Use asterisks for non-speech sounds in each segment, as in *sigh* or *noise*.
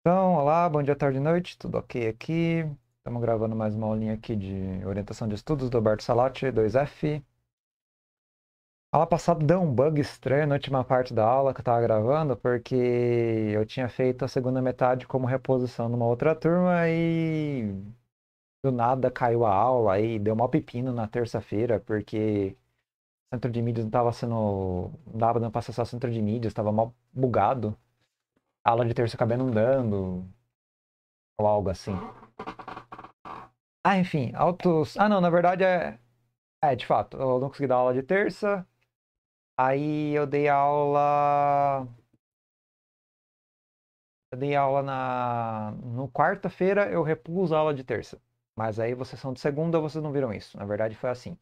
Então, olá, bom dia, tarde e noite, tudo ok aqui? Estamos gravando mais uma aulinha aqui de orientação de estudos do Alberto Salati, 2F. A aula passada deu um bug estranho na última parte da aula que eu estava gravando, porque eu tinha feito a segunda metade como reposição numa outra turma e do nada caiu a aula e deu uma pepino na terça-feira, porque o centro de mídias não estava sendo. não dava para acessar o centro de mídias, estava mal bugado aula de terça acabei não dando, ou algo assim. Ah, enfim, altos. Ah, não, na verdade é. É, de fato, eu não consegui dar aula de terça. Aí eu dei aula. Eu dei aula na. No quarta-feira eu repus a aula de terça. Mas aí vocês são de segunda, vocês não viram isso. Na verdade foi assim.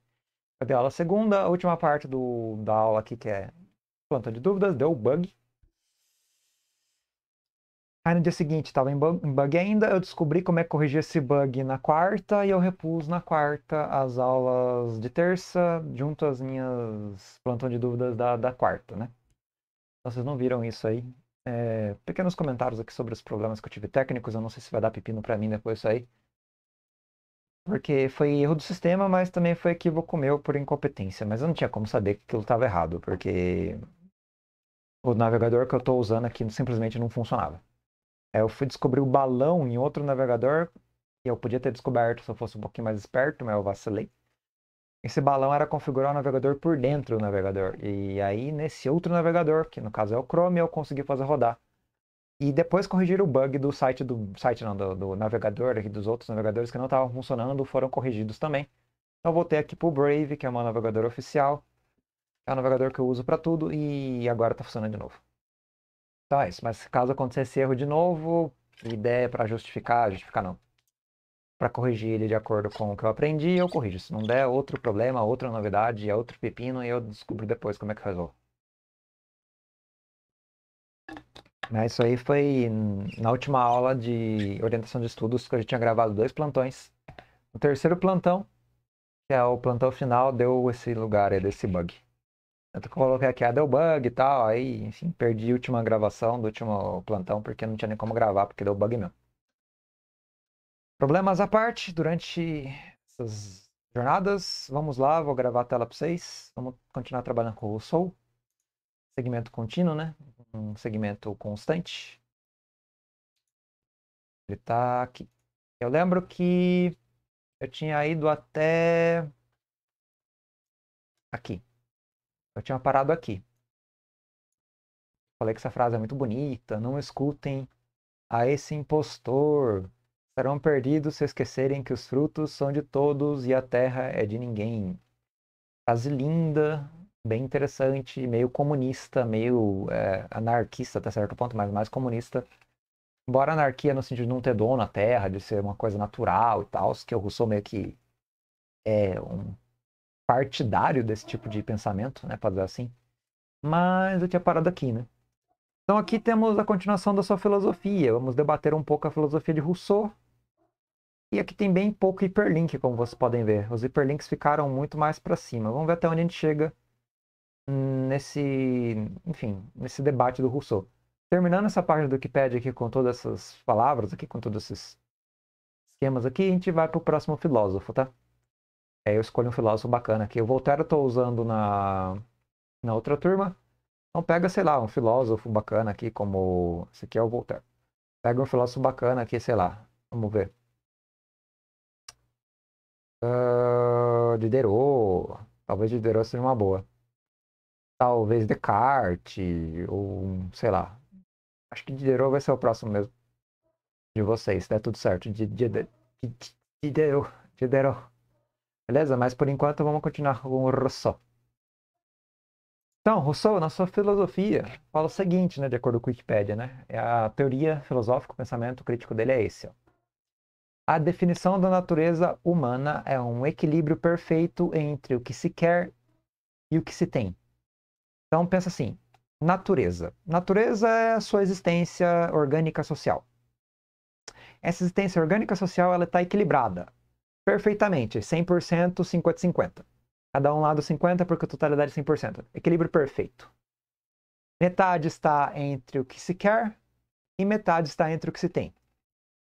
Eu dei aula segunda, a última parte do, da aula aqui que é planta de dúvidas, deu bug. Aí no dia seguinte estava em, bug, em bug ainda, eu descobri como é corrigir esse bug na quarta e eu repus na quarta as aulas de terça junto às minhas plantão de dúvidas da, da quarta, né? Então, vocês não viram isso aí. É, pequenos comentários aqui sobre os problemas que eu tive técnicos, eu não sei se vai dar pepino para mim depois isso aí. Porque foi erro do sistema, mas também foi equívoco meu por incompetência. Mas eu não tinha como saber que aquilo estava errado, porque o navegador que eu estou usando aqui simplesmente não funcionava eu fui descobrir o balão em outro navegador, e eu podia ter descoberto se eu fosse um pouquinho mais esperto, mas eu vacilei. Esse balão era configurar o navegador por dentro do navegador. E aí, nesse outro navegador, que no caso é o Chrome, eu consegui fazer rodar. E depois corrigiram o bug do site do site não, do, do navegador e dos outros navegadores que não estavam funcionando, foram corrigidos também. Então voltei aqui pro Brave, que é o meu navegador oficial. É o navegador que eu uso para tudo e agora está funcionando de novo. Então é isso. Mas caso acontecesse erro de novo, ideia para justificar, justificar não. Para corrigir ele de acordo com o que eu aprendi, eu corrijo. Se não der, outro problema, outra novidade, é outro pepino e eu descubro depois como é que resolvo. Mas isso aí foi na última aula de orientação de estudos que eu já tinha gravado dois plantões. O terceiro plantão, que é o plantão final, deu esse lugar aí desse bug. Eu coloquei aqui, a ah, deu bug e tal, aí, enfim, perdi a última gravação do último plantão, porque não tinha nem como gravar, porque deu bug mesmo. Problemas à parte, durante essas jornadas, vamos lá, vou gravar a tela para vocês. Vamos continuar trabalhando com o Soul. Segmento contínuo, né? Um segmento constante. Ele tá aqui. Eu lembro que eu tinha ido até aqui. Eu tinha parado aqui. Falei que essa frase é muito bonita, não escutem a esse impostor. Serão perdidos se esquecerem que os frutos são de todos e a terra é de ninguém. Frase linda, bem interessante, meio comunista, meio é, anarquista até certo ponto, mas mais comunista. Embora anarquia no sentido de não ter dono na terra, de ser uma coisa natural e tal, que o Rousseau meio que é um partidário desse tipo de pensamento, né, para dizer assim. Mas eu tinha parado aqui, né? Então aqui temos a continuação da sua filosofia. Vamos debater um pouco a filosofia de Rousseau. E aqui tem bem pouco hiperlink, como vocês podem ver. Os hiperlinks ficaram muito mais para cima. Vamos ver até onde a gente chega nesse, enfim, nesse debate do Rousseau. Terminando essa página do Wikipedia aqui com todas essas palavras aqui, com todos esses esquemas aqui, a gente vai para o próximo filósofo, tá? É, eu escolho um filósofo bacana aqui. O Voltaire eu estou usando na, na outra turma. Então pega, sei lá, um filósofo bacana aqui, como. Esse aqui é o Voltaire. Pega um filósofo bacana aqui, sei lá. Vamos ver. Uh, Diderot. Talvez Diderot seja uma boa. Talvez Descartes, ou sei lá. Acho que Diderot vai ser o próximo mesmo de vocês, se der tudo certo. Diderot. Diderot. Beleza? Mas por enquanto vamos continuar com o Rousseau. Então, Rousseau, na sua filosofia, fala o seguinte, né, de acordo com a Wikipédia, né? É a teoria filosófica, o pensamento crítico dele é esse. Ó. A definição da natureza humana é um equilíbrio perfeito entre o que se quer e o que se tem. Então, pensa assim: natureza. Natureza é a sua existência orgânica social. Essa existência orgânica social ela está equilibrada perfeitamente, 100%, 50-50. Cada um lado 50 porque a totalidade é 100%. Equilíbrio perfeito. Metade está entre o que se quer e metade está entre o que se tem.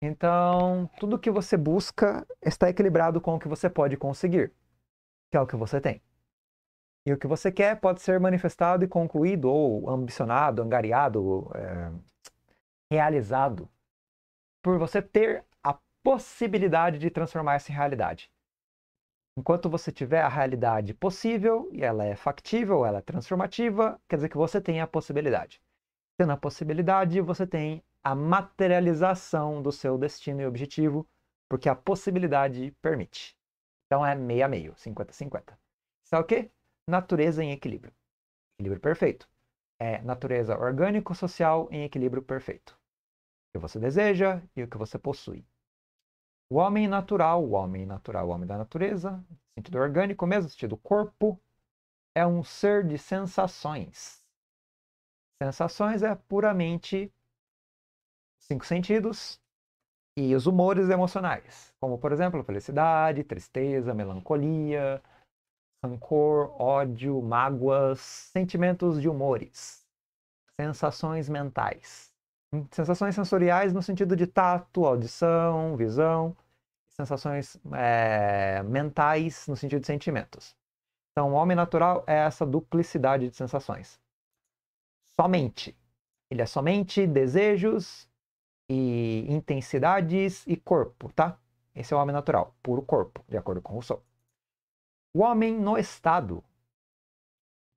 Então, tudo que você busca está equilibrado com o que você pode conseguir, que é o que você tem. E o que você quer pode ser manifestado e concluído, ou ambicionado, angariado, é, realizado, por você ter possibilidade de transformar essa em realidade. Enquanto você tiver a realidade possível, e ela é factível, ela é transformativa, quer dizer que você tem a possibilidade. Tendo a possibilidade, você tem a materialização do seu destino e objetivo, porque a possibilidade permite. Então é meio a meio, 50-50. Sabe o quê? Natureza em equilíbrio. Equilíbrio perfeito. É natureza orgânico-social em equilíbrio perfeito. O que você deseja e o que você possui. O homem natural, o homem natural, o homem da natureza, sentido orgânico mesmo, sentido corpo, é um ser de sensações. Sensações é puramente cinco sentidos e os humores emocionais, como por exemplo, felicidade, tristeza, melancolia, rancor, ódio, mágoas, sentimentos de humores, sensações mentais. Sensações sensoriais no sentido de tato, audição, visão, sensações é, mentais no sentido de sentimentos. Então, o homem natural é essa duplicidade de sensações. Somente. Ele é somente desejos e intensidades e corpo, tá? Esse é o homem natural, puro corpo, de acordo com o sol. O homem no estado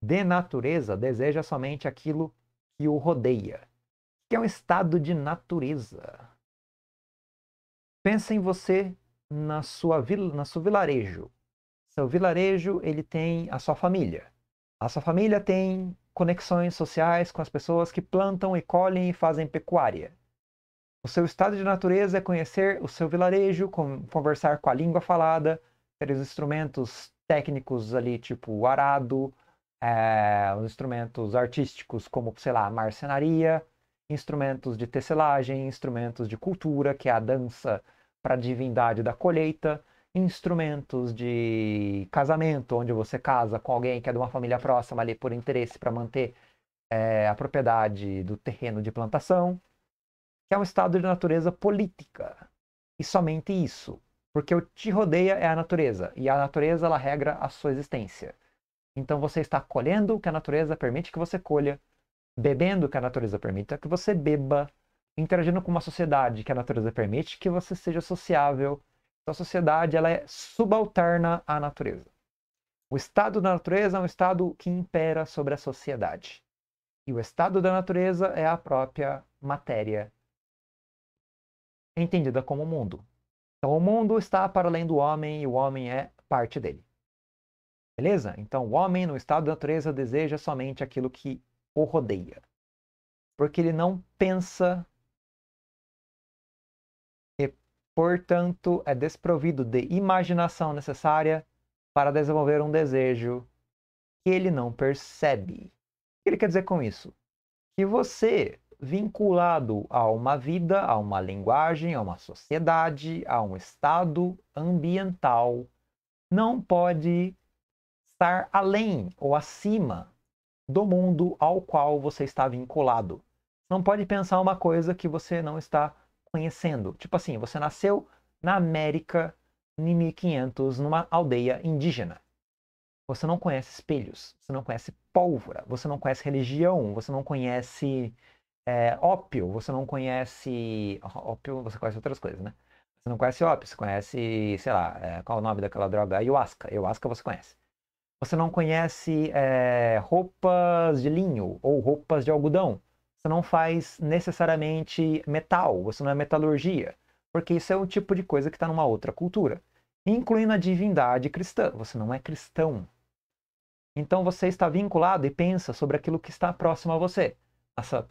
de natureza deseja somente aquilo que o rodeia, que é um estado de natureza. Pensa em você na sua vil, na seu vilarejo. Seu vilarejo ele tem a sua família. A sua família tem conexões sociais com as pessoas que plantam e colhem e fazem pecuária. O seu estado de natureza é conhecer o seu vilarejo, conversar com a língua falada, ter os instrumentos técnicos ali, tipo o arado, é, os instrumentos artísticos, como, sei lá, marcenaria, instrumentos de tecelagem, instrumentos de cultura, que é a dança, para a divindade da colheita, instrumentos de casamento, onde você casa com alguém que é de uma família próxima ali por interesse para manter é, a propriedade do terreno de plantação, que é um estado de natureza política. E somente isso. Porque o te rodeia é a natureza, e a natureza ela regra a sua existência. Então você está colhendo o que a natureza permite que você colha, bebendo o que a natureza permite que você beba, interagindo com uma sociedade que a natureza permite que você seja sociável. Então, a sociedade ela é subalterna à natureza. O estado da natureza é um estado que impera sobre a sociedade. E o estado da natureza é a própria matéria, entendida como o mundo. Então, o mundo está para além do homem e o homem é parte dele. Beleza? Então, o homem, no estado da natureza, deseja somente aquilo que o rodeia. Porque ele não pensa portanto, é desprovido de imaginação necessária para desenvolver um desejo que ele não percebe. O que ele quer dizer com isso? Que você, vinculado a uma vida, a uma linguagem, a uma sociedade, a um estado ambiental, não pode estar além ou acima do mundo ao qual você está vinculado. Não pode pensar uma coisa que você não está conhecendo. Tipo assim, você nasceu na América em 1500, numa aldeia indígena. Você não conhece espelhos, você não conhece pólvora, você não conhece religião, você não conhece é, ópio, você não conhece. Ópio, você conhece outras coisas, né? Você não conhece ópio, você conhece, sei lá, é, qual o nome daquela droga? Ayahuasca. Ayahuasca você conhece. Você não conhece é, roupas de linho ou roupas de algodão. Você não faz necessariamente metal, você não é metalurgia, porque isso é o tipo de coisa que está numa outra cultura, incluindo a divindade cristã. Você não é cristão. Então você está vinculado e pensa sobre aquilo que está próximo a você. Na sua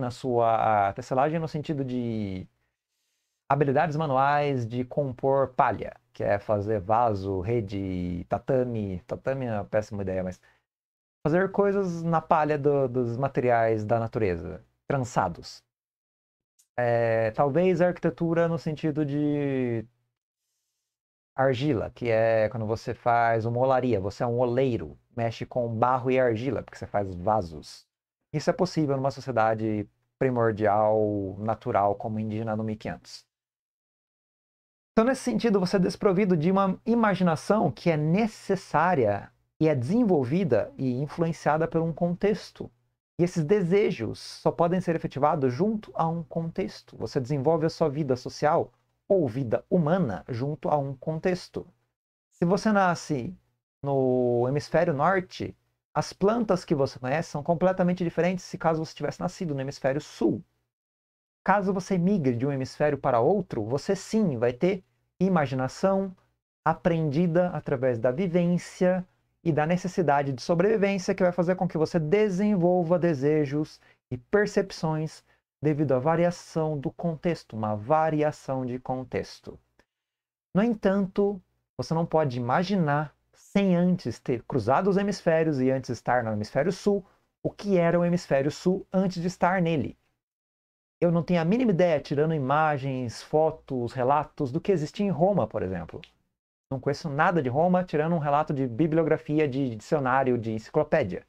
na sua. Tesselagem no sentido de habilidades manuais de compor palha, que é fazer vaso, rede, tatame. Tatame é uma péssima ideia, mas fazer coisas na palha do, dos materiais da natureza, trançados. É, talvez a arquitetura no sentido de argila, que é quando você faz uma olaria, você é um oleiro, mexe com barro e argila, porque você faz vasos. Isso é possível numa sociedade primordial, natural, como indígena no 1500. Então, nesse sentido, você é desprovido de uma imaginação que é necessária e é desenvolvida e influenciada por um contexto. E esses desejos só podem ser efetivados junto a um contexto. Você desenvolve a sua vida social ou vida humana junto a um contexto. Se você nasce no hemisfério norte, as plantas que você conhece são completamente diferentes se caso você tivesse nascido no hemisfério sul. Caso você migre de um hemisfério para outro, você sim vai ter imaginação aprendida através da vivência, e da necessidade de sobrevivência que vai fazer com que você desenvolva desejos e percepções devido à variação do contexto, uma variação de contexto. No entanto, você não pode imaginar sem antes ter cruzado os hemisférios e antes estar no hemisfério sul, o que era o hemisfério sul antes de estar nele. Eu não tenho a mínima ideia, tirando imagens, fotos, relatos, do que existia em Roma, por exemplo não conheço nada de Roma, tirando um relato de bibliografia, de dicionário, de enciclopédia,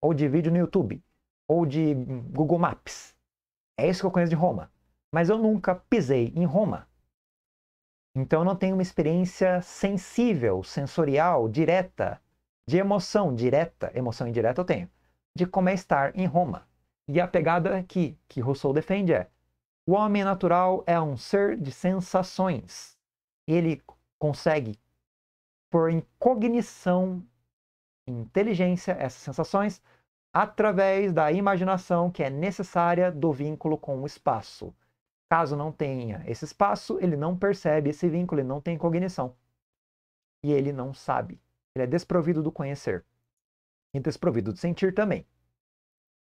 ou de vídeo no YouTube, ou de Google Maps. É isso que eu conheço de Roma. Mas eu nunca pisei em Roma. Então eu não tenho uma experiência sensível, sensorial, direta, de emoção direta, emoção indireta eu tenho, de como é estar em Roma. E a pegada aqui que Rousseau defende é: o homem natural é um ser de sensações. Ele consegue por em cognição, inteligência, essas sensações, através da imaginação que é necessária do vínculo com o espaço. Caso não tenha esse espaço, ele não percebe esse vínculo, ele não tem cognição. E ele não sabe. Ele é desprovido do conhecer. E desprovido de sentir também.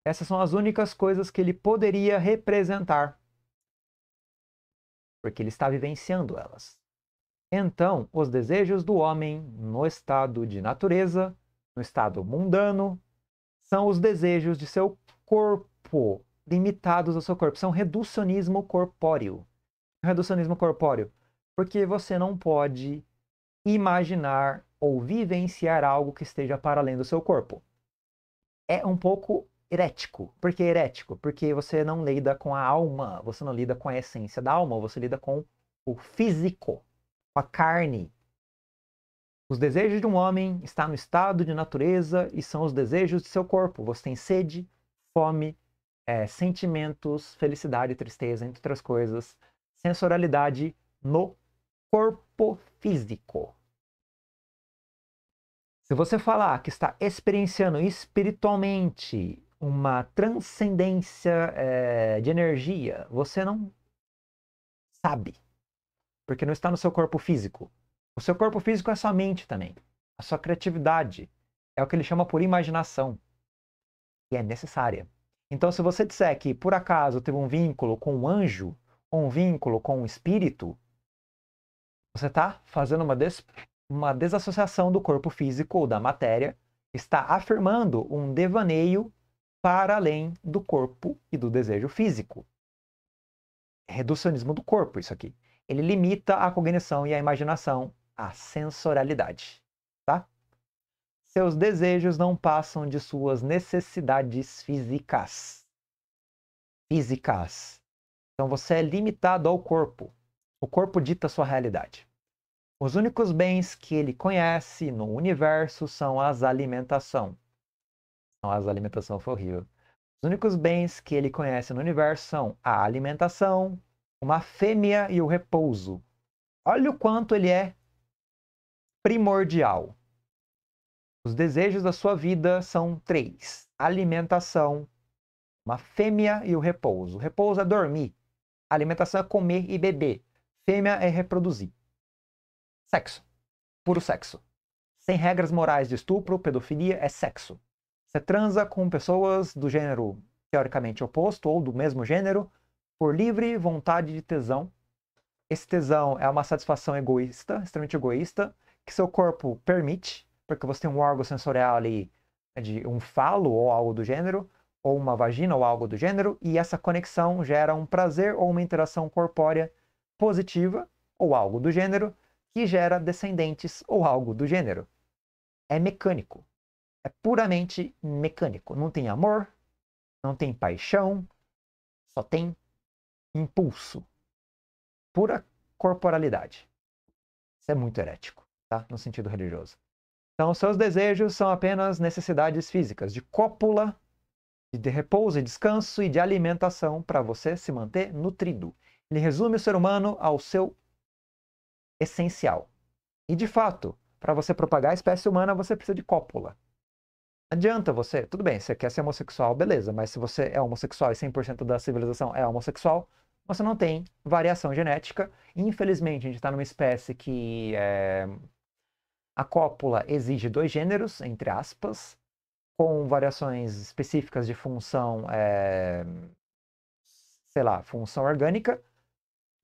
Essas são as únicas coisas que ele poderia representar. Porque ele está vivenciando elas. Então, os desejos do homem no estado de natureza, no estado mundano, são os desejos de seu corpo, limitados ao seu corpo. São reducionismo corpóreo. Reducionismo corpóreo. Porque você não pode imaginar ou vivenciar algo que esteja para além do seu corpo. É um pouco herético. Por que herético? Porque você não lida com a alma, você não lida com a essência da alma, você lida com o físico a carne. Os desejos de um homem está no estado de natureza e são os desejos de seu corpo. Você tem sede, fome, é, sentimentos, felicidade, tristeza, entre outras coisas, Sensorialidade no corpo físico. Se você falar que está experienciando espiritualmente uma transcendência é, de energia, você não sabe porque não está no seu corpo físico. O seu corpo físico é a sua mente também. A sua criatividade. É o que ele chama por imaginação. E é necessária. Então, se você disser que por acaso teve um vínculo com um anjo, ou um vínculo com um espírito, você está fazendo uma, des... uma desassociação do corpo físico ou da matéria, está afirmando um devaneio para além do corpo e do desejo físico. É reducionismo do corpo, isso aqui ele limita a cognição e a imaginação à sensorialidade, tá? Seus desejos não passam de suas necessidades físicas. Físicas. Então você é limitado ao corpo. O corpo dita sua realidade. Os únicos bens que ele conhece no universo são as alimentação. Não, as alimentação foi horrível. Os únicos bens que ele conhece no universo são a alimentação, uma fêmea e o repouso. Olha o quanto ele é primordial. Os desejos da sua vida são três: alimentação, uma fêmea e o repouso. repouso é dormir, alimentação é comer e beber, fêmea é reproduzir. Sexo, puro sexo. Sem regras morais de estupro, pedofilia, é sexo. Você transa com pessoas do gênero teoricamente oposto ou do mesmo gênero por livre vontade de tesão. Esse tesão é uma satisfação egoísta, extremamente egoísta, que seu corpo permite, porque você tem um órgão sensorial ali né, de um falo ou algo do gênero, ou uma vagina ou algo do gênero, e essa conexão gera um prazer ou uma interação corpórea positiva ou algo do gênero, que gera descendentes ou algo do gênero. É mecânico. É puramente mecânico. Não tem amor, não tem paixão, só tem impulso, pura corporalidade. Isso é muito herético, tá? No sentido religioso. Então, seus desejos são apenas necessidades físicas de cópula, de repouso e descanso e de alimentação para você se manter nutrido. Ele resume o ser humano ao seu essencial. E de fato, para você propagar a espécie humana, você precisa de cópula. Adianta você, tudo bem, você quer ser homossexual, beleza, mas se você é homossexual e 100% da civilização é homossexual, você não tem variação genética. Infelizmente, a gente está numa espécie que é, a cópula exige dois gêneros, entre aspas, com variações específicas de função, é, sei lá, função orgânica.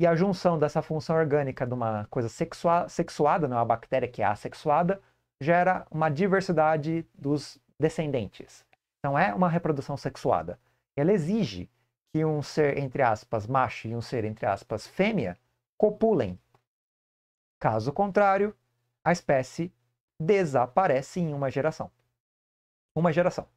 E a junção dessa função orgânica de uma coisa sexua sexuada, né, uma bactéria que é assexuada, gera uma diversidade dos descendentes. Então é uma reprodução sexuada. Ela exige que um ser, entre aspas, macho e um ser, entre aspas, fêmea copulem. Caso contrário, a espécie desaparece em uma geração. Uma geração.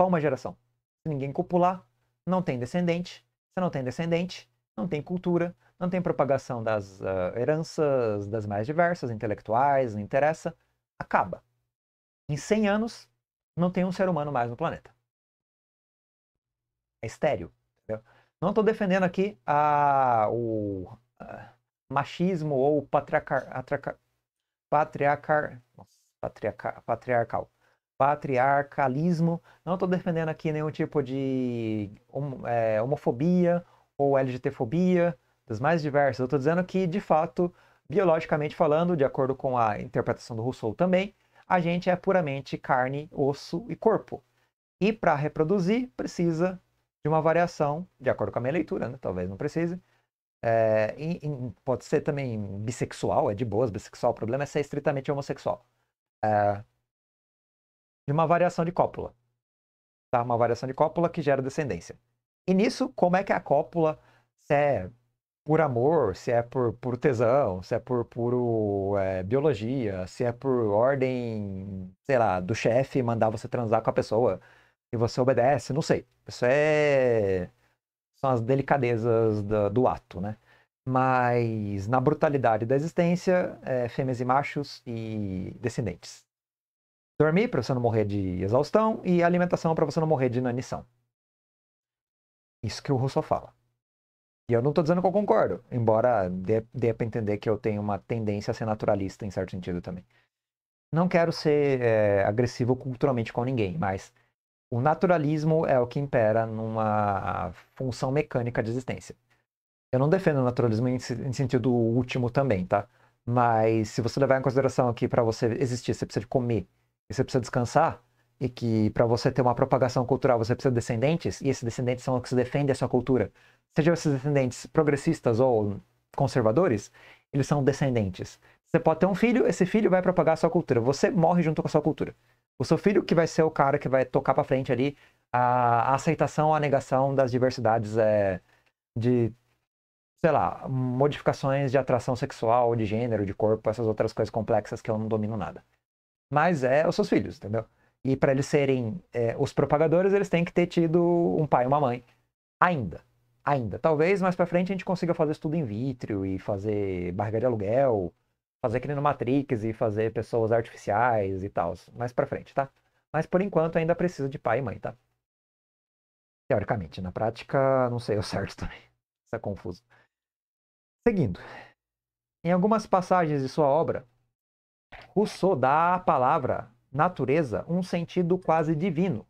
Só uma geração. Se ninguém copular, não tem descendente. Se não tem descendente, não tem cultura, não tem propagação das uh, heranças, das mais diversas, intelectuais, não interessa. Acaba. Em 100 anos, não tem um ser humano mais no planeta. É estéreo. Entendeu? Não estou defendendo aqui a, o a, machismo ou o patriarcar, patriarcar, nossa, patriarca, patriarcal. Patriarcalismo. Não estou defendendo aqui nenhum tipo de é, homofobia ou LGTfobia, das mais diversas. Eu estou dizendo que, de fato, biologicamente falando, de acordo com a interpretação do Rousseau também, a gente é puramente carne, osso e corpo. E para reproduzir, precisa de uma variação, de acordo com a minha leitura, né? talvez não precise. É, em, em, pode ser também bissexual, é de boas bissexual, o problema é ser estritamente homossexual. É, de uma variação de cópula. Tá? Uma variação de cópula que gera descendência. E nisso, como é que a cópula, se é por amor, se é por puro tesão, se é por puro é, biologia, se é por ordem, sei lá, do chefe mandar você transar com a pessoa, e você obedece, não sei. Isso é. São as delicadezas do, do ato, né? Mas na brutalidade da existência, é, fêmeas e machos e descendentes. Dormir para você não morrer de exaustão e alimentação para você não morrer de inanição. Isso que o Rousseau fala. E eu não estou dizendo que eu concordo, embora dê, dê para entender que eu tenho uma tendência a ser naturalista em certo sentido também. Não quero ser é, agressivo culturalmente com ninguém, mas o naturalismo é o que impera numa função mecânica de existência. Eu não defendo o naturalismo em, em sentido último também, tá? Mas se você levar em consideração que para você existir, você precisa de comer e você precisa descansar, e que para você ter uma propagação cultural você precisa de descendentes, e esses descendentes são os que se defendem a sua cultura. Sejam esses descendentes progressistas ou conservadores, eles são descendentes. Você pode ter um filho, esse filho vai propagar a sua cultura. Você morre junto com a sua cultura o seu filho que vai ser o cara que vai tocar para frente ali a, a aceitação ou a negação das diversidades é, de, sei lá, modificações de atração sexual, de gênero, de corpo, essas outras coisas complexas que eu não domino nada. Mas é os seus filhos, entendeu? E para eles serem é, os propagadores, eles têm que ter tido um pai e uma mãe. Ainda. Ainda. Talvez mais para frente a gente consiga fazer isso tudo in vitro e fazer barriga de aluguel fazer que nem no Matrix e fazer pessoas artificiais e tal, mais pra frente, tá? Mas por enquanto ainda precisa de pai e mãe, tá? Teoricamente, na prática, não sei o *laughs* certo também. Isso é confuso. Seguindo. Em algumas passagens de sua obra, Rousseau dá à palavra natureza um sentido quase divino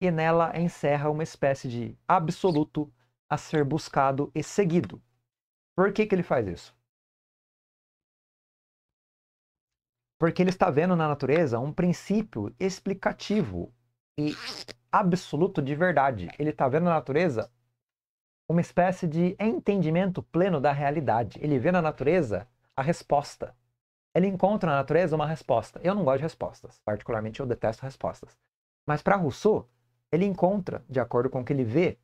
e nela encerra uma espécie de absoluto a ser buscado e seguido. Por que, que ele faz isso? Porque ele está vendo na natureza um princípio explicativo e absoluto de verdade. Ele está vendo na natureza uma espécie de entendimento pleno da realidade. Ele vê na natureza a resposta. Ele encontra na natureza uma resposta. Eu não gosto de respostas, particularmente eu detesto respostas. Mas para Rousseau, ele encontra, de acordo com o que ele vê,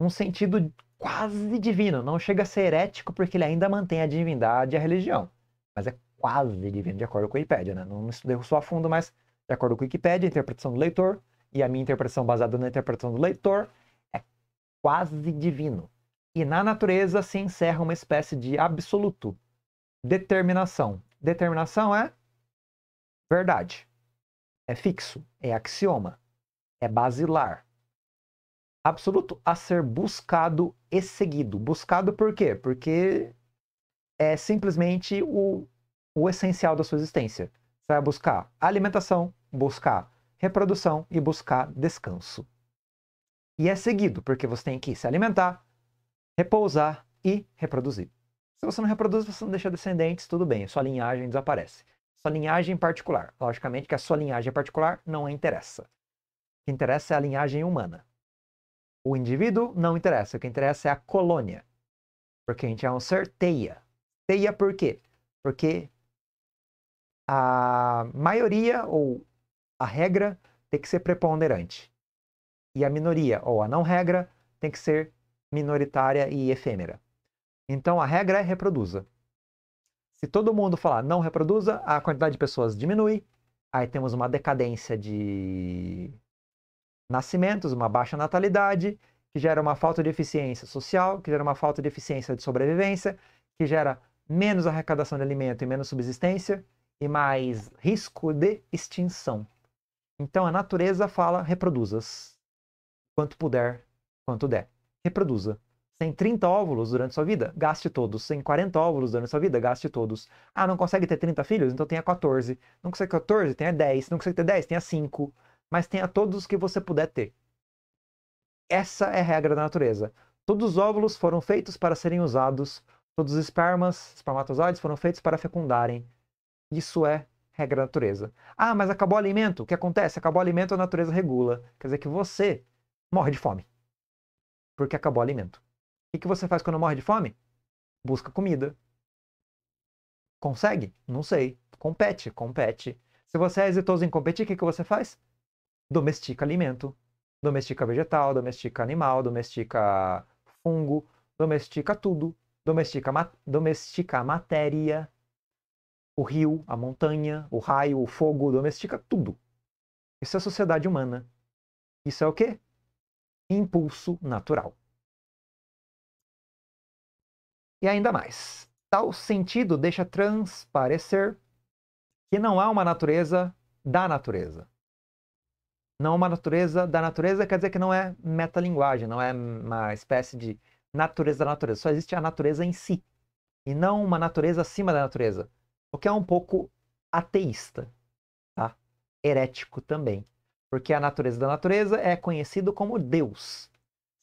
um sentido quase divino. Não chega a ser herético porque ele ainda mantém a divindade e a religião, mas é quase divino, de acordo com a Wikipédia, né? Não estudei isso a fundo, mas de acordo com a Wikipédia, a interpretação do leitor e a minha interpretação baseada na interpretação do leitor é quase divino. E na natureza se encerra uma espécie de absoluto, determinação. Determinação é verdade, é fixo, é axioma, é basilar. Absoluto a ser buscado e seguido. Buscado por quê? Porque é simplesmente o o essencial da sua existência. Você vai buscar alimentação, buscar reprodução e buscar descanso. E é seguido, porque você tem que se alimentar, repousar e reproduzir. Se você não reproduz, você não deixa descendentes, tudo bem, sua linhagem desaparece. Sua linhagem particular. Logicamente que a sua linhagem particular não interessa. O que interessa é a linhagem humana. O indivíduo não interessa, o que interessa é a colônia. Porque a gente é um ser teia. Teia por quê? Porque a maioria ou a regra tem que ser preponderante. E a minoria ou a não regra tem que ser minoritária e efêmera. Então a regra é reproduza. Se todo mundo falar não reproduza, a quantidade de pessoas diminui. Aí temos uma decadência de nascimentos, uma baixa natalidade, que gera uma falta de eficiência social, que gera uma falta de eficiência de sobrevivência, que gera menos arrecadação de alimento e menos subsistência, e mais risco de extinção. Então a natureza fala: reproduzas quanto puder, quanto der. Reproduza. Sem 30 óvulos durante sua vida, gaste todos. Sem 40 óvulos durante sua vida, gaste todos. Ah, não consegue ter 30 filhos? Então tenha 14. Não consegue ter 14? Tenha 10. Não consegue ter 10? Tenha 5. Mas tenha todos que você puder ter. Essa é a regra da natureza. Todos os óvulos foram feitos para serem usados. Todos os espermas, espermatozoides, foram feitos para fecundarem. Isso é regra da natureza. Ah, mas acabou o alimento. O que acontece? Acabou o alimento, a natureza regula. Quer dizer que você morre de fome. Porque acabou o alimento. O que você faz quando morre de fome? Busca comida. Consegue? Não sei. Compete, compete. Se você é exitoso em competir, o que, que você faz? Domestica alimento. Domestica vegetal, domestica animal, domestica fungo, domestica tudo. Domestica, ma domestica matéria. O rio, a montanha, o raio, o fogo, domestica tudo. Isso é a sociedade humana. Isso é o quê? Impulso natural. E ainda mais, tal sentido deixa transparecer que não há uma natureza da natureza. Não há uma natureza da natureza quer dizer que não é metalinguagem, não é uma espécie de natureza da natureza. Só existe a natureza em si. E não uma natureza acima da natureza o que é um pouco ateísta, tá? herético também. Porque a natureza da natureza é conhecido como Deus.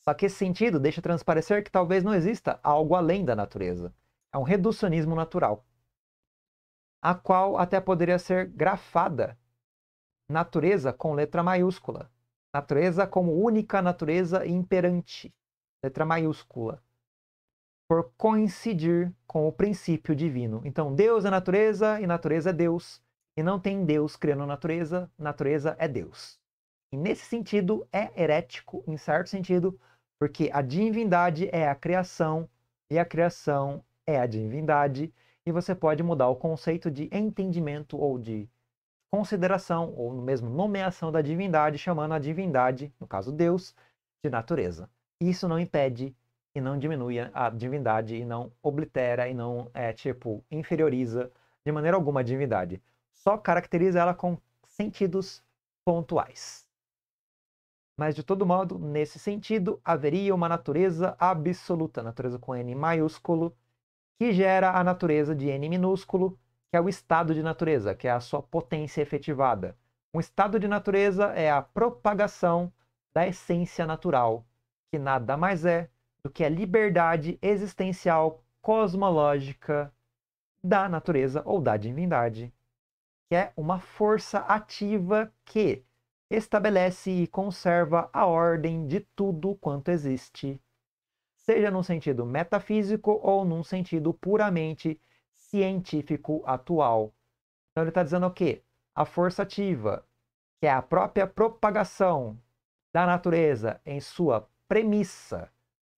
Só que esse sentido deixa transparecer que talvez não exista algo além da natureza. É um reducionismo natural, a qual até poderia ser grafada natureza com letra maiúscula. Natureza como única natureza imperante, letra maiúscula por coincidir com o princípio divino. Então, Deus é natureza e natureza é Deus. E não tem Deus criando natureza, natureza é Deus. E nesse sentido, é herético, em certo sentido, porque a divindade é a criação e a criação é a divindade. E você pode mudar o conceito de entendimento ou de consideração, ou mesmo nomeação da divindade, chamando a divindade, no caso Deus, de natureza. Isso não impede e não diminui a divindade e não oblitera e não é tipo inferioriza de maneira alguma a divindade. Só caracteriza ela com sentidos pontuais. Mas de todo modo, nesse sentido, haveria uma natureza absoluta, natureza com n maiúsculo, que gera a natureza de n minúsculo, que é o estado de natureza, que é a sua potência efetivada. Um estado de natureza é a propagação da essência natural, que nada mais é do que a liberdade existencial cosmológica da natureza ou da divindade, que é uma força ativa que estabelece e conserva a ordem de tudo quanto existe, seja num sentido metafísico ou num sentido puramente científico atual. Então ele está dizendo o quê? A força ativa, que é a própria propagação da natureza em sua premissa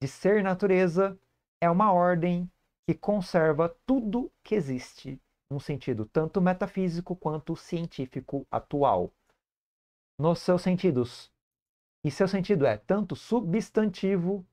de ser natureza é uma ordem que conserva tudo que existe, num sentido tanto metafísico quanto científico atual, nos seus sentidos. E seu sentido é tanto substantivo,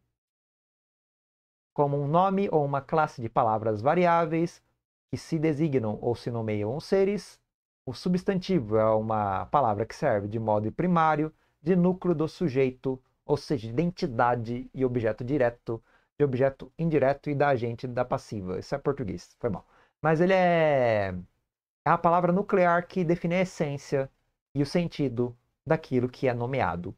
como um nome ou uma classe de palavras variáveis que se designam ou se nomeiam seres. O substantivo é uma palavra que serve de modo primário de núcleo do sujeito ou seja, identidade e objeto direto, de objeto indireto e da agente da passiva. Isso é português, foi mal. Mas ele é, é a palavra nuclear que define a essência e o sentido daquilo que é nomeado.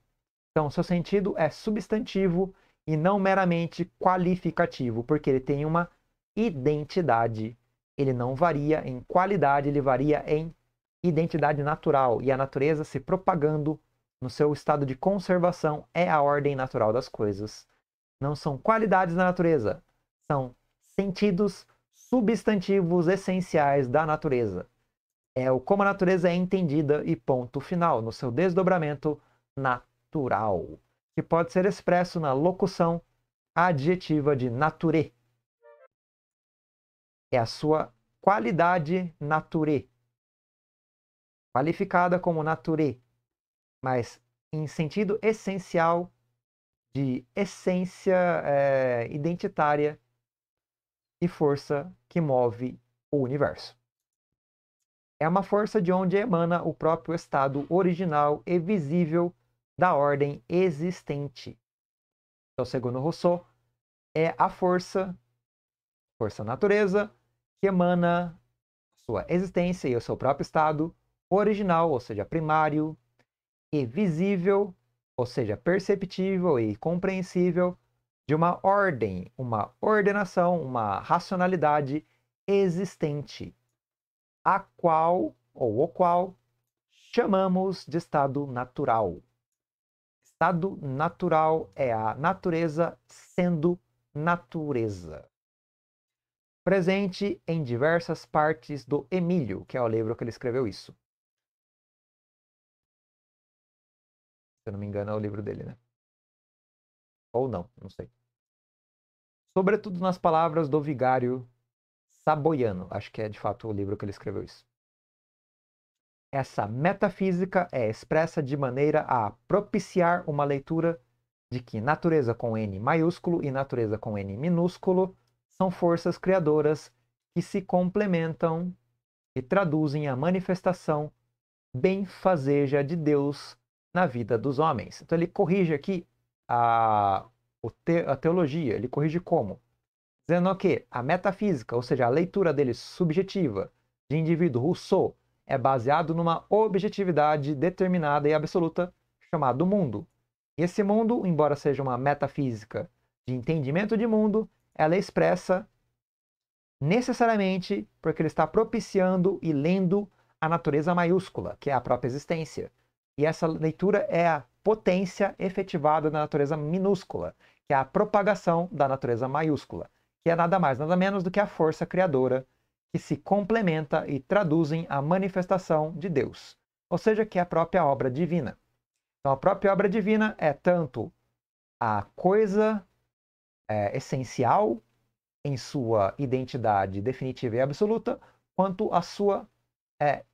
Então, seu sentido é substantivo e não meramente qualificativo, porque ele tem uma identidade. Ele não varia em qualidade, ele varia em identidade natural e a natureza se propagando no seu estado de conservação, é a ordem natural das coisas. Não são qualidades da natureza, são sentidos substantivos essenciais da natureza. É o como a natureza é entendida e ponto final, no seu desdobramento natural, que pode ser expresso na locução adjetiva de nature. É a sua qualidade nature, qualificada como nature, mas em sentido essencial de essência é, identitária e força que move o universo. É uma força de onde emana o próprio estado original e visível da ordem existente. Então, segundo Rousseau, é a força, força natureza, que emana sua existência e o seu próprio estado original, ou seja, primário, e visível, ou seja, perceptível e compreensível, de uma ordem, uma ordenação, uma racionalidade existente, a qual ou o qual chamamos de estado natural. Estado natural é a natureza sendo natureza. Presente em diversas partes do Emílio, que é o livro que ele escreveu isso. Se eu não me engano, é o livro dele, né? Ou não, não sei. Sobretudo nas palavras do vigário Saboiano. Acho que é de fato o livro que ele escreveu isso. Essa metafísica é expressa de maneira a propiciar uma leitura de que natureza com N maiúsculo e natureza com N minúsculo são forças criadoras que se complementam e traduzem a manifestação benfazeja de Deus na vida dos homens. Então ele corrige aqui a, a teologia, ele corrige como? Dizendo que a metafísica, ou seja, a leitura dele subjetiva de indivíduo Rousseau, é baseado numa objetividade determinada e absoluta chamado mundo. E esse mundo, embora seja uma metafísica de entendimento de mundo, ela é expressa necessariamente porque ele está propiciando e lendo a natureza maiúscula, que é a própria existência. E essa leitura é a potência efetivada da natureza minúscula, que é a propagação da natureza maiúscula, que é nada mais, nada menos do que a força criadora que se complementa e traduzem a manifestação de Deus, ou seja, que é a própria obra divina. Então, a própria obra divina é tanto a coisa é, essencial em sua identidade definitiva e absoluta, quanto a sua é,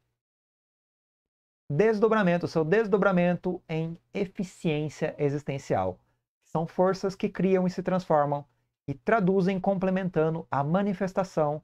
desdobramento, seu desdobramento em eficiência existencial. São forças que criam e se transformam e traduzem complementando a manifestação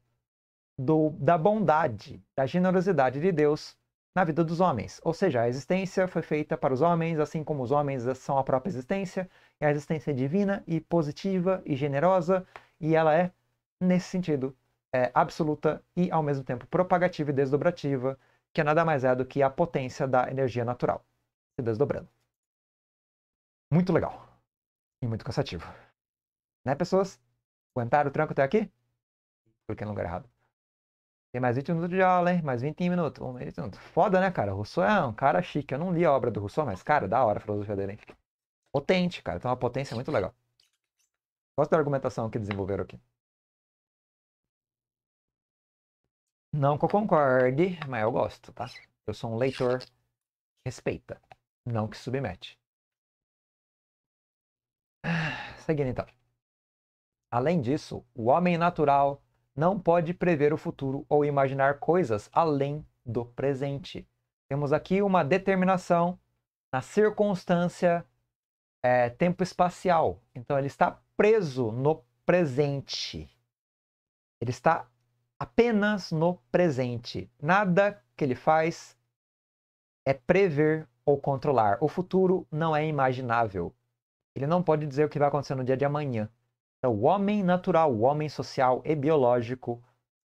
do, da bondade, da generosidade de Deus na vida dos homens. Ou seja, a existência foi feita para os homens, assim como os homens são a própria existência, e a existência é divina e positiva e generosa, e ela é, nesse sentido, é absoluta e ao mesmo tempo propagativa e desdobrativa que é nada mais é do que a potência da energia natural se desdobrando. Muito legal. E muito cansativo. Né, pessoas? Aguentaram o tranco até tá aqui? Cliquei no lugar errado. Tem mais 20 minutos de aula, hein? Mais 20 minutos. Um minuto. Foda, né, cara? O Rousseau é um cara chique. Eu não li a obra do Rousseau, mas, cara, da hora a filosofia dele, hein? Potente, cara. Tem uma potência muito legal. Gosto da argumentação que desenvolveram aqui. Não que eu concorde, mas eu gosto, tá? Eu sou um leitor que respeita, não que submete. Seguindo então. Além disso, o homem natural não pode prever o futuro ou imaginar coisas além do presente. Temos aqui uma determinação na circunstância é, tempo-espacial. Então ele está preso no presente. Ele está apenas no presente. Nada que ele faz é prever ou controlar. O futuro não é imaginável. Ele não pode dizer o que vai acontecer no dia de amanhã. Então, o homem natural, o homem social e biológico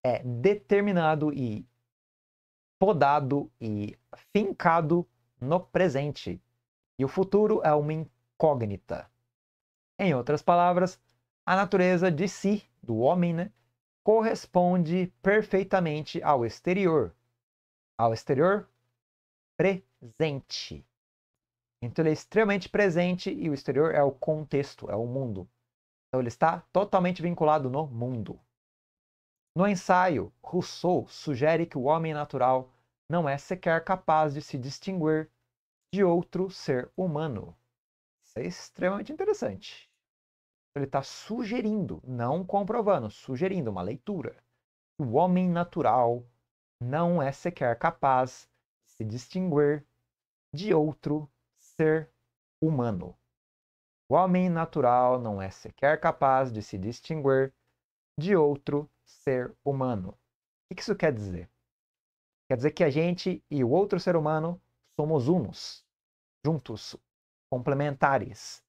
é determinado e podado e fincado no presente. E o futuro é uma incógnita. Em outras palavras, a natureza de si, do homem, né, corresponde perfeitamente ao exterior. Ao exterior, presente. Então ele é extremamente presente e o exterior é o contexto, é o mundo. Então ele está totalmente vinculado no mundo. No ensaio, Rousseau sugere que o homem natural não é sequer capaz de se distinguir de outro ser humano. Isso é extremamente interessante. Ele está sugerindo, não comprovando, sugerindo uma leitura. O homem natural não é sequer capaz de se distinguir de outro ser humano. O homem natural não é sequer capaz de se distinguir de outro ser humano. O que isso quer dizer? Quer dizer que a gente e o outro ser humano somos unos, juntos, complementares,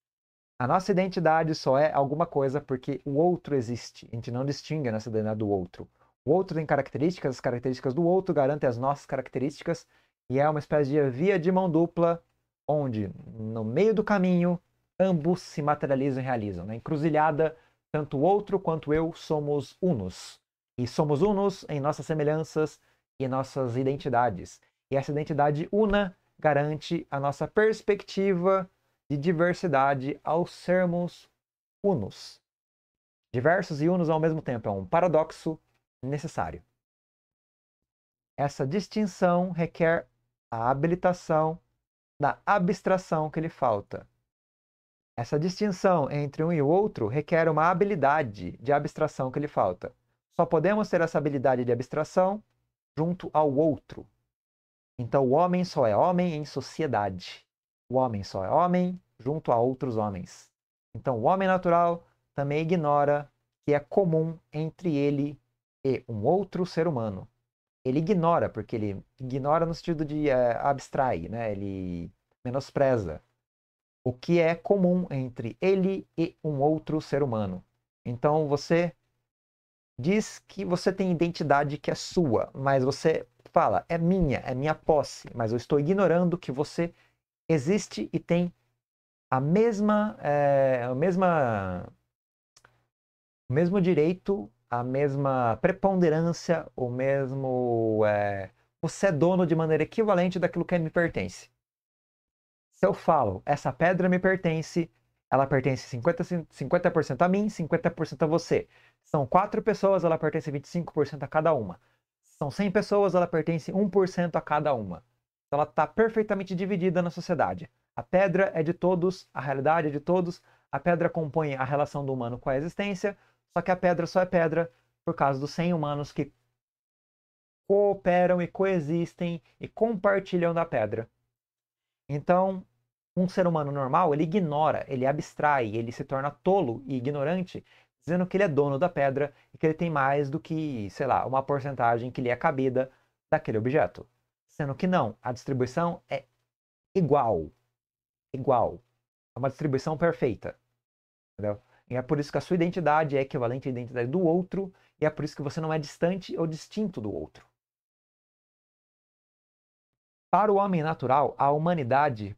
a nossa identidade só é alguma coisa porque o outro existe. A gente não distingue a nossa identidade do outro. O outro tem características, as características do outro garantem as nossas características e é uma espécie de via de mão dupla onde, no meio do caminho, ambos se materializam e realizam. Na né? encruzilhada, tanto o outro quanto eu somos unos. E somos unos em nossas semelhanças e nossas identidades. E essa identidade una garante a nossa perspectiva de diversidade ao sermos unos. Diversos e unos ao mesmo tempo é um paradoxo necessário. Essa distinção requer a habilitação da abstração que lhe falta. Essa distinção entre um e o outro requer uma habilidade de abstração que lhe falta. Só podemos ter essa habilidade de abstração junto ao outro. Então, o homem só é homem em sociedade. O homem só é homem junto a outros homens. Então, o homem natural também ignora que é comum entre ele e um outro ser humano. Ele ignora, porque ele ignora no sentido de é, abstrair, né? ele menospreza o que é comum entre ele e um outro ser humano. Então, você diz que você tem identidade que é sua, mas você fala, é minha, é minha posse, mas eu estou ignorando que você existe e tem a mesma, é, a mesma, o mesmo direito, a mesma preponderância, o mesmo. É, você é dono de maneira equivalente daquilo que me pertence. Se eu falo, essa pedra me pertence, ela pertence 50%, 50 a mim, 50% a você. São quatro pessoas, ela pertence 25% a cada uma. São 100 pessoas, ela pertence 1% a cada uma. Ela está perfeitamente dividida na sociedade. A pedra é de todos, a realidade é de todos, a pedra compõe a relação do humano com a existência, só que a pedra só é pedra por causa dos 100 humanos que cooperam e coexistem e compartilham da pedra. Então, um ser humano normal, ele ignora, ele abstrai, ele se torna tolo e ignorante, dizendo que ele é dono da pedra e que ele tem mais do que, sei lá, uma porcentagem que lhe é cabida daquele objeto sendo que não, a distribuição é igual. Igual. É uma distribuição perfeita. Entendeu? E é por isso que a sua identidade é equivalente à identidade do outro, e é por isso que você não é distante ou distinto do outro. Para o homem natural, a humanidade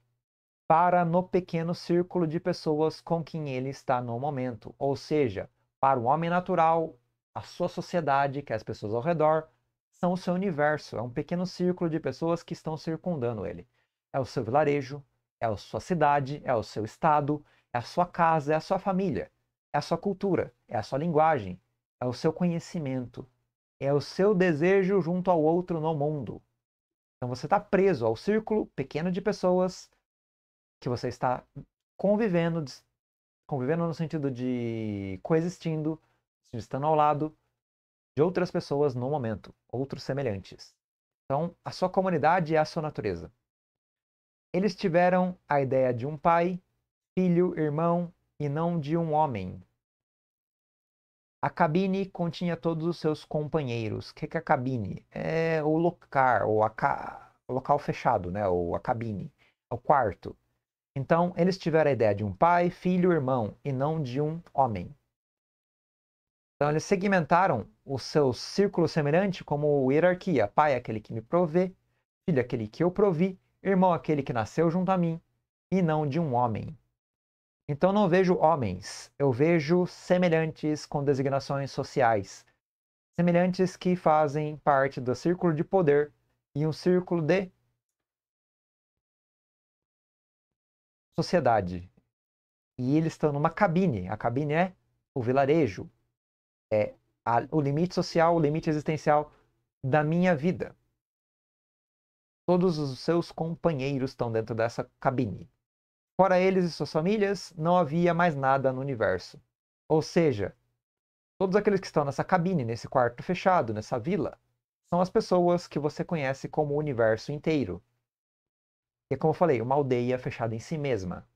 para no pequeno círculo de pessoas com quem ele está no momento. Ou seja, para o homem natural, a sua sociedade, que é as pessoas ao redor, são o seu universo, é um pequeno círculo de pessoas que estão circundando ele. É o seu vilarejo, é a sua cidade, é o seu estado, é a sua casa, é a sua família, é a sua cultura, é a sua linguagem, é o seu conhecimento, é o seu desejo junto ao outro no mundo. Então você está preso ao círculo pequeno de pessoas que você está convivendo, convivendo no sentido de coexistindo, estando ao lado, de outras pessoas no momento, outros semelhantes. Então, a sua comunidade é a sua natureza. Eles tiveram a ideia de um pai, filho, irmão e não de um homem. A cabine continha todos os seus companheiros. O que, é a cabine? É o locar, ou ca... o local fechado, né? Ou a cabine, é o quarto. Então, eles tiveram a ideia de um pai, filho, irmão e não de um homem. Então, eles segmentaram o seu círculo semelhante como hierarquia: pai é aquele que me provê, filho é aquele que eu provi, irmão é aquele que nasceu junto a mim, e não de um homem. Então não vejo homens, eu vejo semelhantes com designações sociais, semelhantes que fazem parte do círculo de poder e um círculo de sociedade. E eles estão numa cabine. A cabine é o vilarejo, é a, o limite social, o limite existencial da minha vida. Todos os seus companheiros estão dentro dessa cabine. Fora eles e suas famílias, não havia mais nada no universo. Ou seja, todos aqueles que estão nessa cabine, nesse quarto fechado, nessa vila, são as pessoas que você conhece como o universo inteiro. E como eu falei, uma aldeia fechada em si mesma.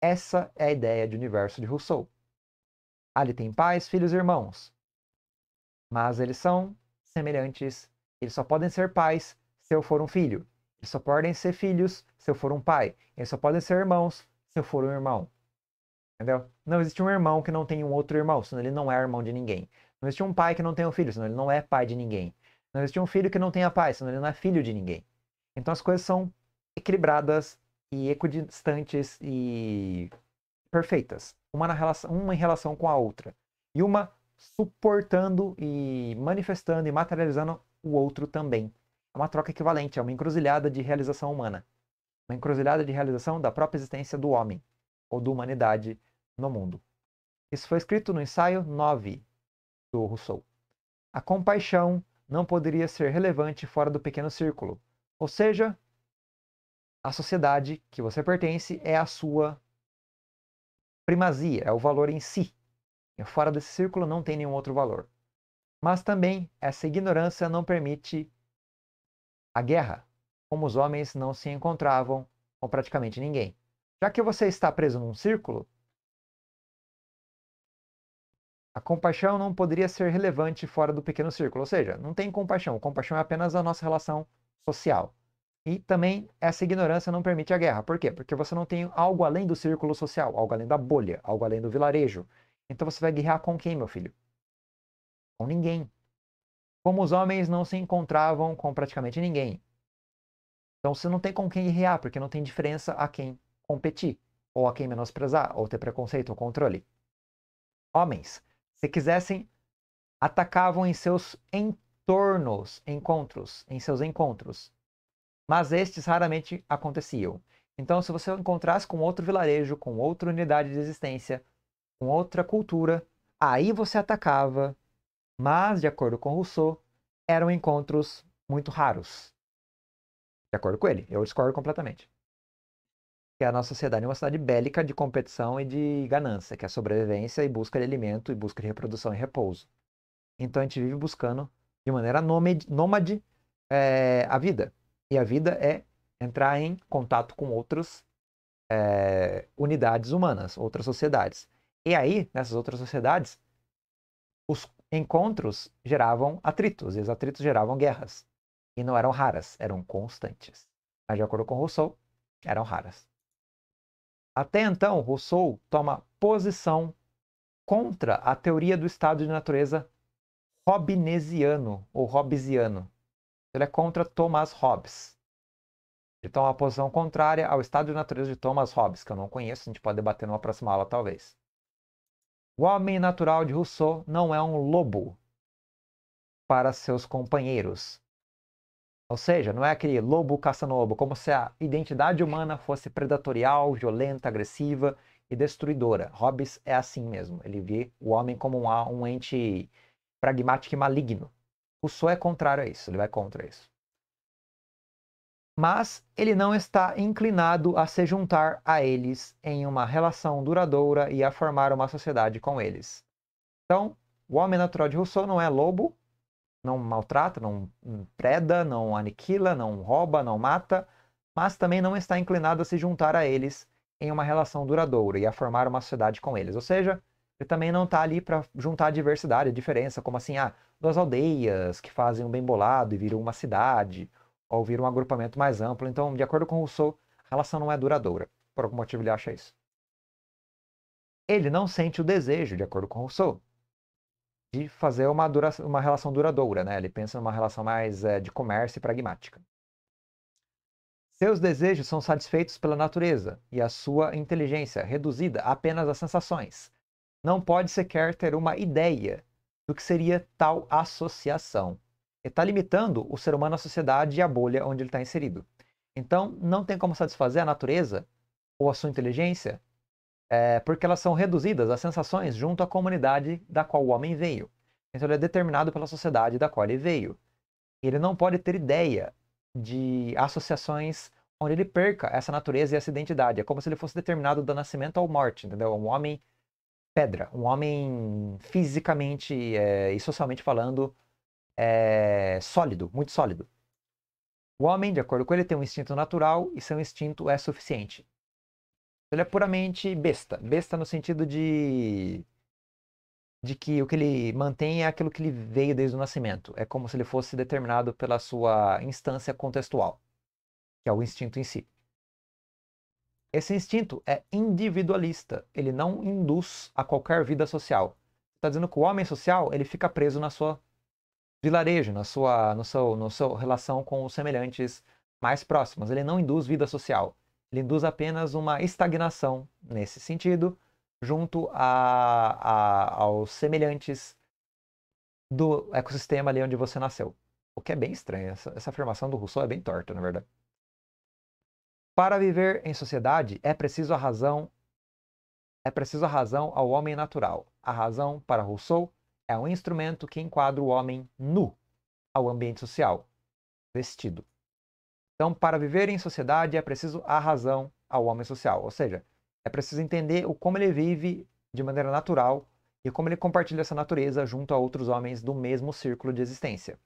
Essa é a ideia de universo de Rousseau. Ali tem pais, filhos e irmãos mas eles são semelhantes. Eles só podem ser pais se eu for um filho. Eles só podem ser filhos se eu for um pai. Eles só podem ser irmãos se eu for um irmão. Entendeu? Não existe um irmão que não tenha um outro irmão, senão ele não é irmão de ninguém. Não existe um pai que não tenha um filho, senão ele não é pai de ninguém. Não existe um filho que não tenha pai, senão ele não é filho de ninguém. Então as coisas são equilibradas e equidistantes e perfeitas, uma, na relação, uma em relação com a outra. E uma suportando e manifestando e materializando o outro também. É uma troca equivalente, é uma encruzilhada de realização humana. Uma encruzilhada de realização da própria existência do homem ou da humanidade no mundo. Isso foi escrito no ensaio 9 do Rousseau. A compaixão não poderia ser relevante fora do pequeno círculo, ou seja, a sociedade que você pertence é a sua primazia, é o valor em si. E fora desse círculo não tem nenhum outro valor. Mas também essa ignorância não permite a guerra, como os homens não se encontravam com praticamente ninguém. Já que você está preso num círculo, a compaixão não poderia ser relevante fora do pequeno círculo, ou seja, não tem compaixão. Compaixão é apenas a nossa relação social. E também essa ignorância não permite a guerra. Por quê? Porque você não tem algo além do círculo social, algo além da bolha, algo além do vilarejo, então você vai guerrear com quem, meu filho? Com ninguém. Como os homens não se encontravam com praticamente ninguém. Então você não tem com quem guerrear, porque não tem diferença a quem competir, ou a quem menosprezar, ou ter preconceito ou controle. Homens, se quisessem, atacavam em seus entornos, encontros, em seus encontros. Mas estes raramente aconteciam. Então, se você encontrasse com outro vilarejo, com outra unidade de existência, com outra cultura, aí você atacava. Mas, de acordo com Rousseau, eram encontros muito raros. De acordo com ele, eu discordo completamente. Que a nossa sociedade é uma sociedade bélica de competição e de ganância, que é sobrevivência e busca de alimento e busca de reprodução e repouso. Então a gente vive buscando de maneira nômade é, a vida. E a vida é entrar em contato com outras é, eh, unidades humanas, outras sociedades. E aí, nessas outras sociedades, os encontros geravam atritos, e os atritos geravam guerras. E não eram raras, eram constantes. Mas, de acordo com Rousseau, eram raras. Até então, Rousseau toma posição contra a teoria do estado de natureza hobbesiano ou hobbesiano. Ele é contra Thomas Hobbes. Ele toma uma posição contrária ao estado de natureza de Thomas Hobbes, que eu não conheço, a gente pode debater numa próxima aula, talvez. O homem natural de Rousseau não é um lobo para seus companheiros. Ou seja, não é aquele lobo caçando lobo, como se a identidade humana fosse predatorial, violenta, agressiva e destruidora. Hobbes é assim mesmo. Ele vê o homem como um, um ente pragmático e maligno. Rousseau é contrário a isso, ele vai contra isso mas ele não está inclinado a se juntar a eles em uma relação duradoura e a formar uma sociedade com eles. Então, o homem natural de Rousseau não é lobo, não maltrata, não preda, não aniquila, não rouba, não mata, mas também não está inclinado a se juntar a eles em uma relação duradoura e a formar uma sociedade com eles. Ou seja, ele também não está ali para juntar a diversidade, a diferença, como assim, ah, duas aldeias que fazem um bem bolado e viram uma cidade, ou vira um agrupamento mais amplo. Então, de acordo com Rousseau, a relação não é duradoura. Por algum motivo ele acha isso. Ele não sente o desejo, de acordo com Rousseau, de fazer uma, dura... uma relação duradoura. Né? Ele pensa numa relação mais é, de comércio e pragmática. Seus desejos são satisfeitos pela natureza e a sua inteligência, reduzida apenas a sensações. Não pode sequer ter uma ideia do que seria tal associação está limitando o ser humano à sociedade e à bolha onde ele está inserido. Então, não tem como satisfazer a natureza ou a sua inteligência, é, porque elas são reduzidas às sensações junto à comunidade da qual o homem veio. Então, ele é determinado pela sociedade da qual ele veio. Ele não pode ter ideia de associações onde ele perca essa natureza e essa identidade. É como se ele fosse determinado do nascimento ao morte, entendeu? Um homem pedra, um homem fisicamente é, e socialmente falando é, sólido, muito sólido. O homem, de acordo com ele, tem um instinto natural e seu instinto é suficiente. Então, ele é puramente besta. Besta no sentido de de que o que ele mantém é aquilo que ele veio desde o nascimento. É como se ele fosse determinado pela sua instância contextual, que é o instinto em si. Esse instinto é individualista, ele não induz a qualquer vida social. Está dizendo que o homem social ele fica preso na sua vilarejo, na sua, no seu, no seu relação com os semelhantes mais próximos. Ele não induz vida social. Ele induz apenas uma estagnação nesse sentido, junto a, a, aos semelhantes do ecossistema ali onde você nasceu. O que é bem estranho. Essa, essa afirmação do Rousseau é bem torta, na verdade. Para viver em sociedade é preciso a razão. É preciso a razão ao homem natural. A razão para Rousseau é um instrumento que enquadra o homem nu ao ambiente social, vestido. Então, para viver em sociedade é preciso a razão ao homem social, ou seja, é preciso entender o como ele vive de maneira natural e como ele compartilha essa natureza junto a outros homens do mesmo círculo de existência.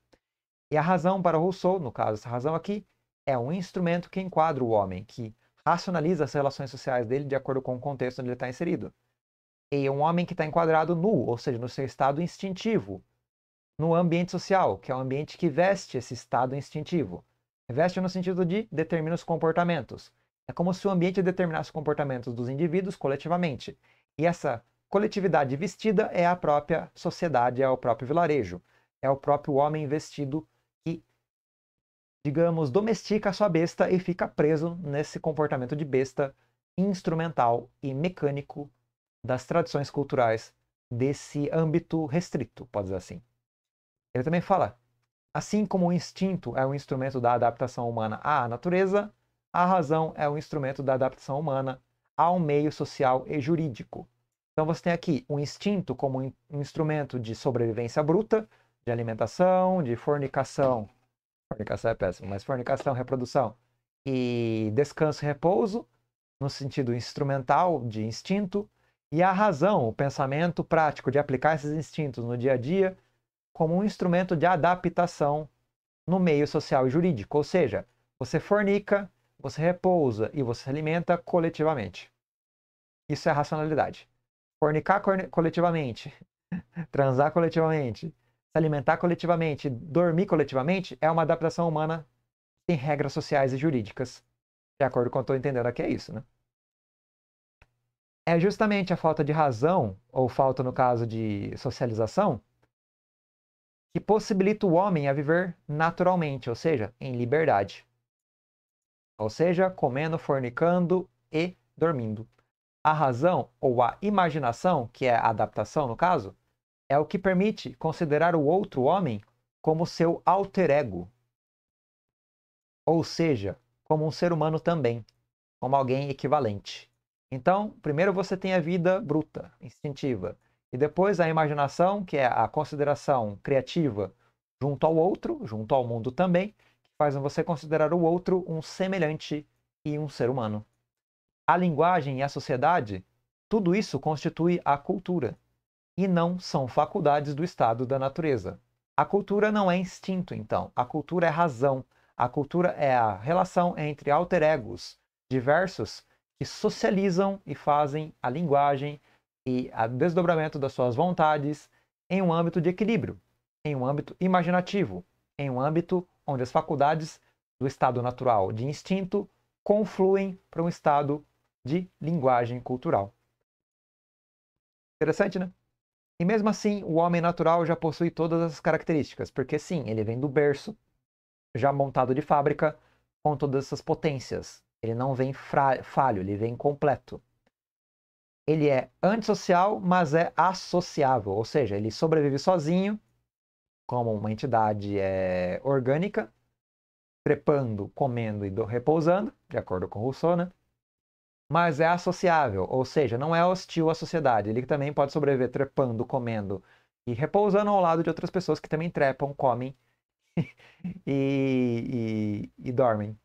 E a razão para Rousseau, no caso essa razão aqui, é um instrumento que enquadra o homem, que racionaliza as relações sociais dele de acordo com o contexto onde ele está inserido e um homem que está enquadrado nu, ou seja, no seu estado instintivo, no ambiente social, que é o ambiente que veste esse estado instintivo. Veste no sentido de determina os comportamentos. É como se o ambiente determinasse os comportamentos dos indivíduos coletivamente. E essa coletividade vestida é a própria sociedade, é o próprio vilarejo, é o próprio homem vestido que, digamos, domestica a sua besta e fica preso nesse comportamento de besta instrumental e mecânico das tradições culturais desse âmbito restrito, pode dizer assim. Ele também fala: assim como o instinto é um instrumento da adaptação humana à natureza, a razão é um instrumento da adaptação humana ao meio social e jurídico. Então você tem aqui o um instinto como um instrumento de sobrevivência bruta, de alimentação, de fornicação. Fornicação é péssimo, mas fornicação, reprodução e descanso e repouso, no sentido instrumental de instinto. E a razão, o pensamento prático de aplicar esses instintos no dia a dia como um instrumento de adaptação no meio social e jurídico, ou seja, você fornica, você repousa e você se alimenta coletivamente. Isso é racionalidade. Fornicar coletivamente, *laughs* transar coletivamente, se alimentar coletivamente, dormir coletivamente é uma adaptação humana em regras sociais e jurídicas. De acordo com o que eu estou entendendo aqui, é isso, né? é justamente a falta de razão, ou falta no caso de socialização, que possibilita o homem a viver naturalmente, ou seja, em liberdade. Ou seja, comendo, fornicando e dormindo. A razão ou a imaginação, que é a adaptação no caso, é o que permite considerar o outro homem como seu alter ego. Ou seja, como um ser humano também, como alguém equivalente. Então, primeiro você tem a vida bruta, instintiva, e depois a imaginação, que é a consideração criativa junto ao outro, junto ao mundo também, que faz você considerar o outro um semelhante e um ser humano. A linguagem e a sociedade, tudo isso constitui a cultura, e não são faculdades do estado da natureza. A cultura não é instinto, então, a cultura é razão, a cultura é a relação entre alter egos diversos que socializam e fazem a linguagem e o desdobramento das suas vontades em um âmbito de equilíbrio, em um âmbito imaginativo, em um âmbito onde as faculdades do estado natural de instinto confluem para um estado de linguagem cultural. Interessante, né? E mesmo assim, o homem natural já possui todas essas características, porque sim, ele vem do berço, já montado de fábrica, com todas essas potências ele não vem falho, ele vem completo. Ele é antissocial, mas é associável, ou seja, ele sobrevive sozinho, como uma entidade é, orgânica, trepando, comendo e repousando, de acordo com Rousseau, né? Mas é associável, ou seja, não é hostil à sociedade. Ele também pode sobreviver trepando, comendo e repousando ao lado de outras pessoas que também trepam, comem *laughs* e, e, e dormem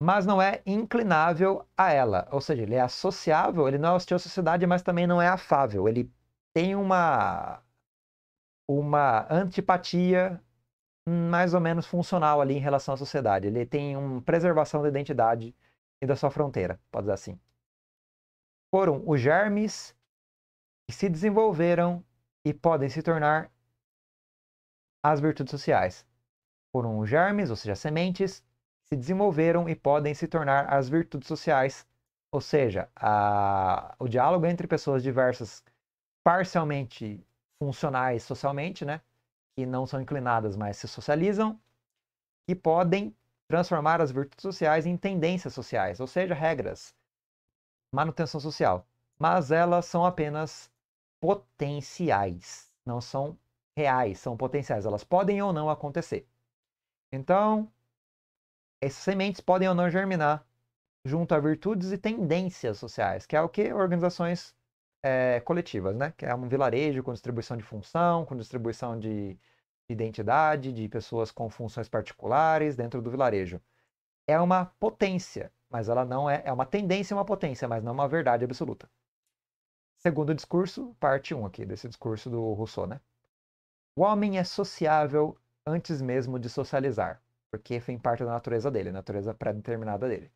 mas não é inclinável a ela. Ou seja, ele é associável, ele não é hostil à sociedade, mas também não é afável. Ele tem uma, uma antipatia mais ou menos funcional ali em relação à sociedade. Ele tem uma preservação da identidade e da sua fronteira, pode dizer assim. Foram os germes que se desenvolveram e podem se tornar as virtudes sociais. Foram os germes, ou seja, sementes, se desenvolveram e podem se tornar as virtudes sociais, ou seja, a, o diálogo entre pessoas diversas, parcialmente funcionais socialmente, né, que não são inclinadas, mas se socializam, e podem transformar as virtudes sociais em tendências sociais, ou seja, regras, manutenção social. Mas elas são apenas potenciais, não são reais, são potenciais. Elas podem ou não acontecer. Então, essas sementes podem ou não germinar junto a virtudes e tendências sociais, que é o que organizações é, coletivas, né? Que é um vilarejo com distribuição de função, com distribuição de identidade, de pessoas com funções particulares dentro do vilarejo. É uma potência, mas ela não é. É uma tendência e uma potência, mas não é uma verdade absoluta. Segundo discurso, parte 1 aqui, desse discurso do Rousseau, né? O homem é sociável antes mesmo de socializar porque foi em parte da natureza dele, natureza pré-determinada dele.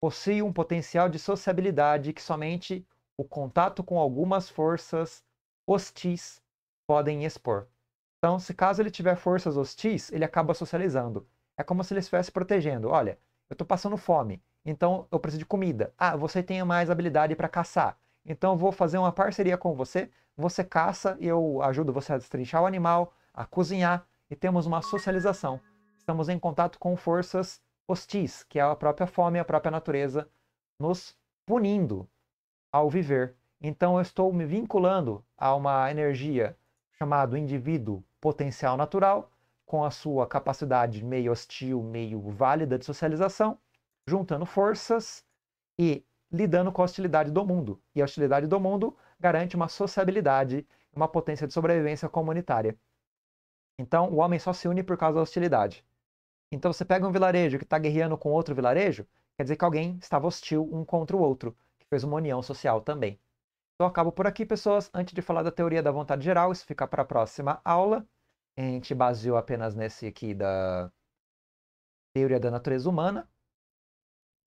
Possui um potencial de sociabilidade que somente o contato com algumas forças hostis podem expor. Então, se caso ele tiver forças hostis, ele acaba socializando. É como se ele estivesse protegendo. Olha, eu estou passando fome, então eu preciso de comida. Ah, você tem mais habilidade para caçar. Então eu vou fazer uma parceria com você. Você caça e eu ajudo você a destrinchar o animal, a cozinhar e temos uma socialização estamos em contato com forças hostis, que é a própria fome, a própria natureza, nos punindo ao viver. Então eu estou me vinculando a uma energia chamada indivíduo potencial natural, com a sua capacidade meio hostil, meio válida de socialização, juntando forças e lidando com a hostilidade do mundo. E a hostilidade do mundo garante uma sociabilidade, uma potência de sobrevivência comunitária. Então, o homem só se une por causa da hostilidade. Então você pega um vilarejo que está guerreando com outro vilarejo, quer dizer que alguém estava hostil um contra o outro, que fez uma união social também. Então acabo por aqui, pessoas. Antes de falar da teoria da vontade geral, isso fica para a próxima aula. A gente baseou apenas nesse aqui da teoria da natureza humana.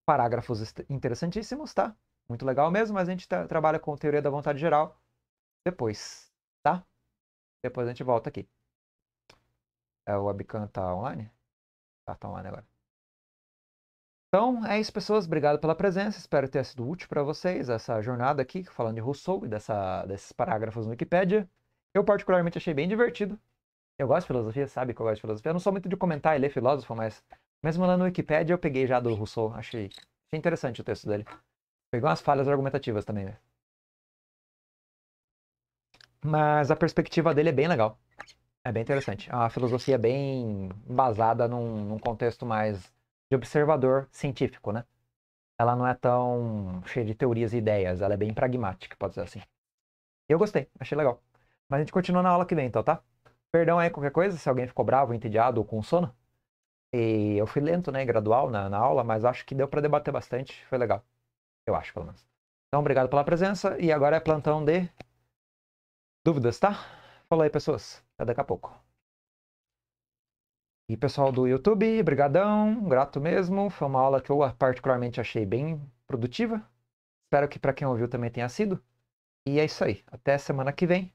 Parágrafos interessantíssimos, tá? Muito legal mesmo, mas a gente trabalha com teoria da vontade geral depois, tá? Depois a gente volta aqui. É, o webcam tá online? tá online agora. Então é isso, pessoas. Obrigado pela presença. Espero ter sido útil para vocês essa jornada aqui, falando de Rousseau e dessa, desses parágrafos no Wikipedia. Eu, particularmente, achei bem divertido. Eu gosto de filosofia, sabe que eu gosto de filosofia. Eu não sou muito de comentar e ler filósofo, mas mesmo lá no Wikipedia eu peguei já do Rousseau. Achei, achei interessante o texto dele. Peguei umas falhas argumentativas também, né? Mas a perspectiva dele é bem legal. É bem interessante. É uma filosofia bem basada num, num, contexto mais de observador científico, né? Ela não é tão cheia de teorias e ideias, ela é bem pragmática, pode dizer assim. Eu gostei, achei legal. Mas a gente continua na aula que vem, então, tá? Perdão aí qualquer coisa, se alguém ficou bravo, entediado ou com sono. E eu fui lento, né, gradual na, na aula, mas acho que deu para debater bastante, foi legal. Eu acho, pelo menos. Então, obrigado pela presença e agora é plantão de dúvidas, tá? Fala aí, pessoas. Até daqui a pouco. E pessoal do YouTube, brigadão, grato mesmo. Foi uma aula que eu particularmente achei bem produtiva. Espero que para quem ouviu também tenha sido. E é isso aí. Até semana que vem.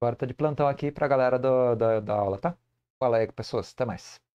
Agora tô de plantão aqui pra galera do, do da aula, tá? Fala aí, pessoas. Até mais.